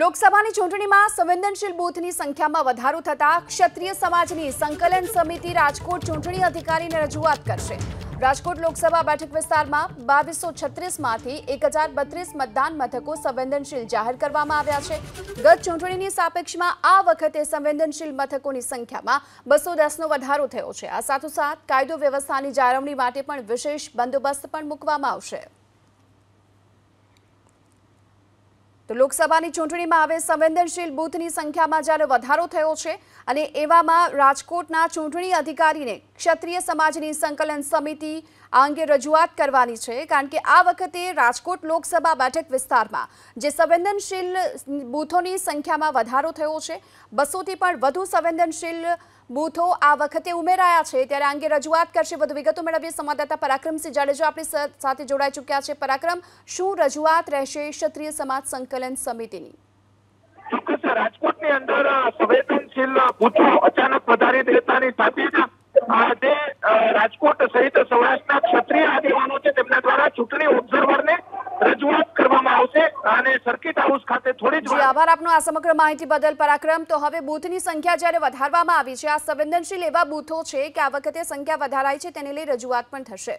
લોકસભાની ચૂંટણીમાં સવિંદનશીલ બોથની સંખ્યામાં વધારો થતાં ક્ષત્રિય સમાજની સંકલન સમિતિ રાજકોટ ચૂંટણી અધિકારીને રજૂઆત કરશે રાજકોટ લોકસભા બેઠક વિસ્તારમાં 2236 માંથી 1032 મતદાન મતકો સવિંદનશીલ જાહેર કરવામાં આવ્યા છે गत ચૂંટણીની સરખામણીમાં આ વખતે સવિંદનશીલ મતકોની સંખ્યામાં 210 નો વધારો થયો છે આ સાથોસાથ કાયદો વ્યવસ્થાની જાળવણી માટે પણ વિશેષ બંધોબસ્ત પણ મુકવામાં આવશે તો લોકસભાની ચૂંટણીમાં આવે સંવેદનશીલ બૂથની સંખ્યામાં જારે વધારો થયો છે અને એવામાં રાજકોટના ચૂંટણી અધિકારીને ક્ષત્રિય સમાજની સંગકલન સમિતિ આંગે રજૂઆત કરવાની છે કારણ કે આ વખતે રાજકોટ લોકસભા બેઠક વિસ્તારમાં જે સંવેદનશીલ બૂથોની સંખ્યામાં વધારો થયો છે 200 થી પર વધુ સંવેદનશીલ બૂથો આ વખતે ઉમેરાયા છે ત્યારે અંગે રજૂઆત કરશે વધુ વિગતો મેળવીએ સંવાદદાતા પરાક્રમસિંહ જાડેજા આપણી સાથે જોડાઈ ચૂક્યા છે પરાક્રમ શું રજૂઆત રહેશે ક્ષત્રિય સમાજ સંકલન સમિતિની રાજકોટની અંદર સંવેદનશીલ બૂથો અચાનક વધારી દેતાની સાથે આજે રાજકોટ સહિત સૌરાષ્ટ્રના ક્ષત્રિય આગેવાનો છે તેમના દ્વારા ચૂંટણી ઓબ્ઝર્વર આભાર આપનો આ સમગ્ર માહિતી બદલ પરાક્રમ તો હવે બૂથની સંખ્યા જ્યારે વધારવામાં આવી છે આ સંવેદનશીલ એવા બૂથો છે કે આ વખતે સંખ્યા વધારાય છે તેને લઈ રજૂઆત પણ થશે